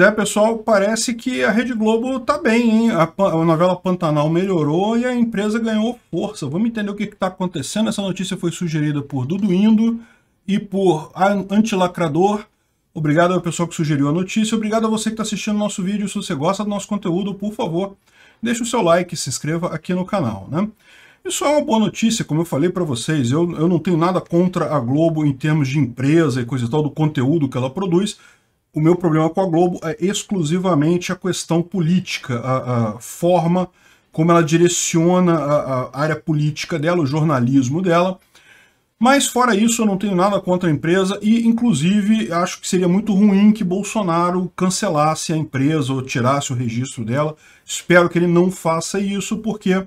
Pois é, pessoal, parece que a Rede Globo tá bem, hein? A, a novela Pantanal melhorou e a empresa ganhou força. Vamos entender o que está acontecendo. Essa notícia foi sugerida por Dudu Indo e por Antilacrador. Obrigado ao pessoal que sugeriu a notícia. Obrigado a você que está assistindo nosso vídeo. Se você gosta do nosso conteúdo, por favor, deixe o seu like e se inscreva aqui no canal, né? Isso é uma boa notícia, como eu falei para vocês. Eu, eu não tenho nada contra a Globo em termos de empresa e coisa e tal, do conteúdo que ela produz, o meu problema com a Globo é exclusivamente a questão política, a, a forma como ela direciona a, a, área política dela, o jornalismo dela. Mas fora isso, eu não tenho nada contra a empresa e, inclusive, acho que seria muito ruim que Bolsonaro cancelasse a empresa ou tirasse o registro dela. Espero que ele não faça isso, porque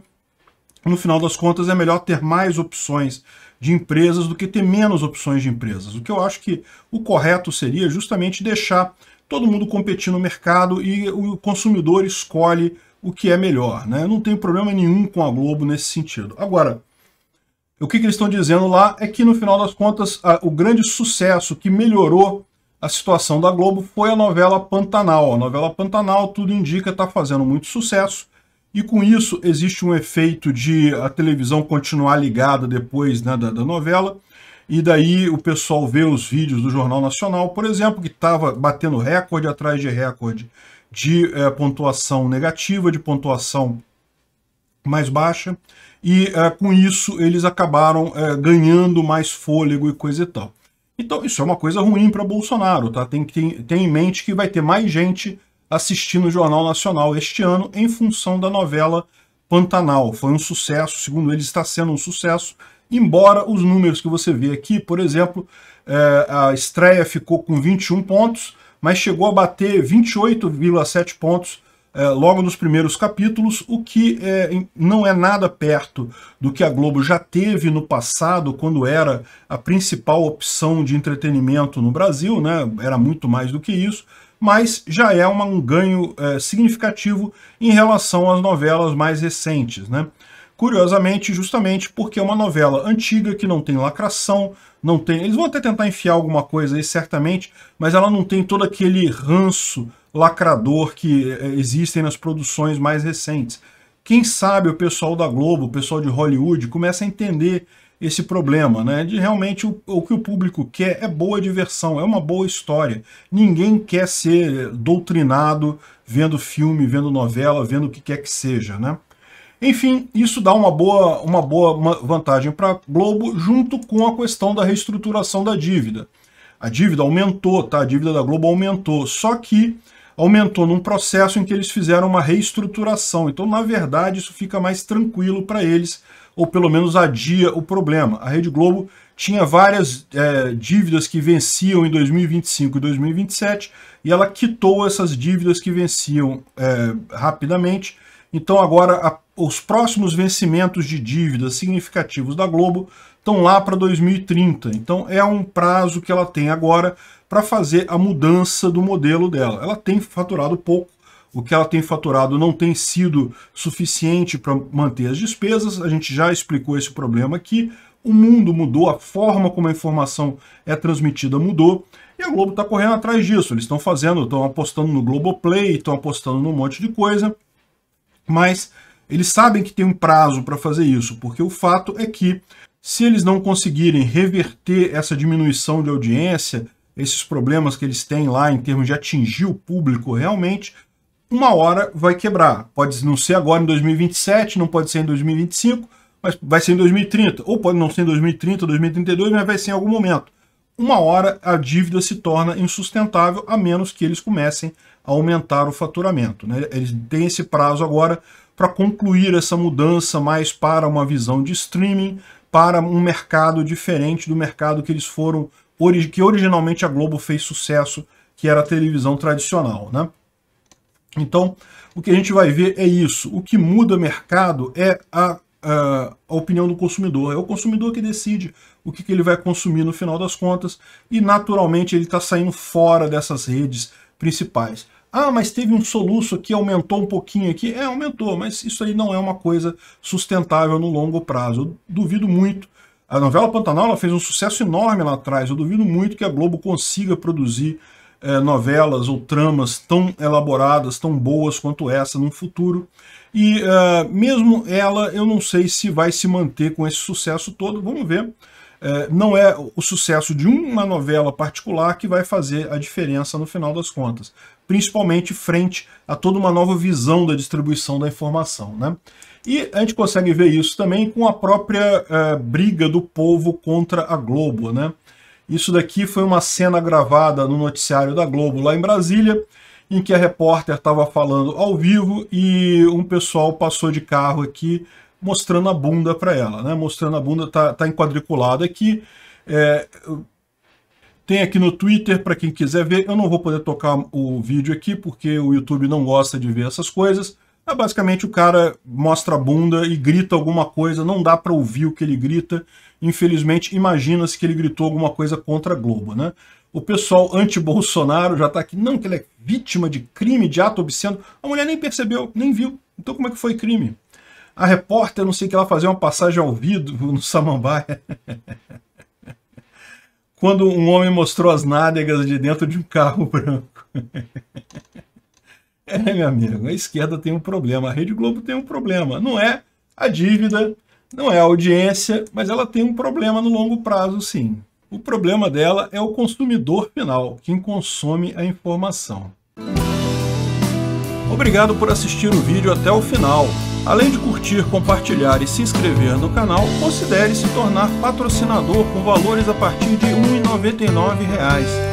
no final das contas, é melhor ter mais opções de empresas do que ter menos opções de empresas. O que eu acho que o correto seria justamente deixar todo mundo competir no mercado e o consumidor escolhe o que é melhor. Né? Não tem problema nenhum com a Globo nesse sentido. Agora, o que, que eles estão dizendo lá é que, no final das contas, a, o grande sucesso que melhorou a situação da Globo foi a novela Pantanal. A novela Pantanal, tudo indica, está fazendo muito sucesso e com isso existe um efeito de a televisão continuar ligada depois né, da, da, novela, e daí o pessoal vê os vídeos do Jornal Nacional, por exemplo, que estava batendo recorde atrás de recorde de é, pontuação negativa, de pontuação mais baixa, e é, com isso eles acabaram é, ganhando mais fôlego e coisa e tal. Então isso é uma coisa ruim para Bolsonaro, tá? Tem, tem, tem em mente que vai ter mais gente assistir no Jornal Nacional este ano em função da novela Pantanal. Foi um sucesso, segundo eles, está sendo um sucesso, embora os números que você vê aqui, por exemplo, é, a estreia ficou com 21 pontos, mas chegou a bater 28,7 pontos é, logo nos primeiros capítulos, o que é, não é nada perto do que a Globo já teve no passado, quando era a principal opção de entretenimento no Brasil, né? era muito mais do que isso, mas já é um ganho é, significativo em relação às novelas mais recentes. Né? Curiosamente, justamente porque é uma novela antiga que não tem lacração, não tem. Eles vão até tentar enfiar alguma coisa aí, certamente, mas ela não tem todo aquele ranço lacrador que é, existem nas produções mais recentes. Quem sabe o pessoal da Globo, o pessoal de Hollywood, começa a entender esse problema, né? De realmente o, o que o público quer é boa diversão, é uma boa história. Ninguém quer ser doutrinado vendo filme, vendo novela, vendo o que quer que seja, né? Enfim, isso dá uma boa, uma boa vantagem para Globo junto com a questão da reestruturação da dívida. A dívida aumentou, tá? A dívida da Globo aumentou, só que aumentou num processo em que eles fizeram uma reestruturação. Então, na verdade, isso fica mais tranquilo para eles, ou pelo menos adia o problema. A Rede Globo tinha várias é, dívidas que venciam em 2025 e 2027, e ela quitou essas dívidas que venciam é, rapidamente, então agora a, os próximos vencimentos de dívidas significativos da Globo estão lá para 2030. Então é um prazo que ela tem agora para fazer a mudança do modelo dela. Ela tem faturado pouco, o que ela tem faturado não tem sido suficiente para manter as despesas, a gente já explicou esse problema aqui, o mundo mudou, a forma como a informação é transmitida mudou, e a Globo está correndo atrás disso, eles estão fazendo, estão apostando no Globoplay, estão apostando num monte de coisa, mas eles sabem que tem um prazo para fazer isso, porque o fato é que se eles não conseguirem reverter essa diminuição de audiência, esses problemas que eles têm lá em termos de atingir o público realmente, uma hora vai quebrar. Pode não ser agora em 2027, não pode ser em 2025, mas vai ser em 2030. Ou pode não ser em 2030, 2032, mas vai ser em algum momento uma hora a dívida se torna insustentável, a menos que eles comecem a aumentar o faturamento. Né? Eles têm esse prazo agora para concluir essa mudança mais para uma visão de streaming, para um mercado diferente do mercado que eles foram, que originalmente a Globo fez sucesso, que era a televisão tradicional. Né? Então, o que a gente vai ver é isso. O que muda mercado é a a, ah, a opinião do consumidor. É o consumidor que decide o que, que ele vai consumir no final das contas e, naturalmente, ele está saindo fora dessas redes principais. Ah, mas teve um soluço aqui, aumentou um pouquinho aqui. É, aumentou, mas isso aí não é uma coisa sustentável no longo prazo. Eu duvido muito. A novela Pantanal fez um sucesso enorme lá atrás. Eu duvido muito que a Globo consiga produzir é, novelas ou tramas tão elaboradas, tão boas quanto essa no futuro. E uh, mesmo ela, eu não sei se vai se manter com esse sucesso todo, vamos ver. É, não é o sucesso de uma novela particular que vai fazer a diferença no final das contas, principalmente frente a toda uma nova visão da distribuição da informação. Né? E a gente consegue ver isso também com a própria é, briga do povo contra a Globo. Né? Isso daqui foi uma cena gravada no noticiário da Globo lá em Brasília, em que a repórter estava falando ao vivo e um pessoal passou de carro aqui mostrando a bunda para ela, né? Mostrando a bunda, tá, tá enquadriculado aqui. É, tem aqui no Twitter, para quem quiser ver, eu não vou poder tocar o vídeo aqui, porque o YouTube não gosta de ver essas coisas, é basicamente o cara mostra a bunda e grita alguma coisa, não dá para ouvir o que ele grita. Infelizmente, imagina-se que ele gritou alguma coisa contra a Globo, né? O pessoal anti-Bolsonaro já tá aqui, não, que ele é vítima de crime, de ato obsceno. A mulher nem percebeu, nem viu. Então como é que foi crime? A repórter, não sei que ela fazia uma passagem ao vivo no Samambaia. Quando um homem mostrou as nádegas de dentro de um carro branco. É, meu amigo, a esquerda tem um problema, a Rede Globo tem um problema. Não é a dívida, não é a audiência, mas ela tem um problema no longo prazo, sim. O problema dela é o consumidor final, quem consome a informação. Obrigado por assistir o vídeo até o final. Além de curtir, compartilhar e se inscrever no canal, considere se tornar patrocinador com valores a partir de R$ 1,99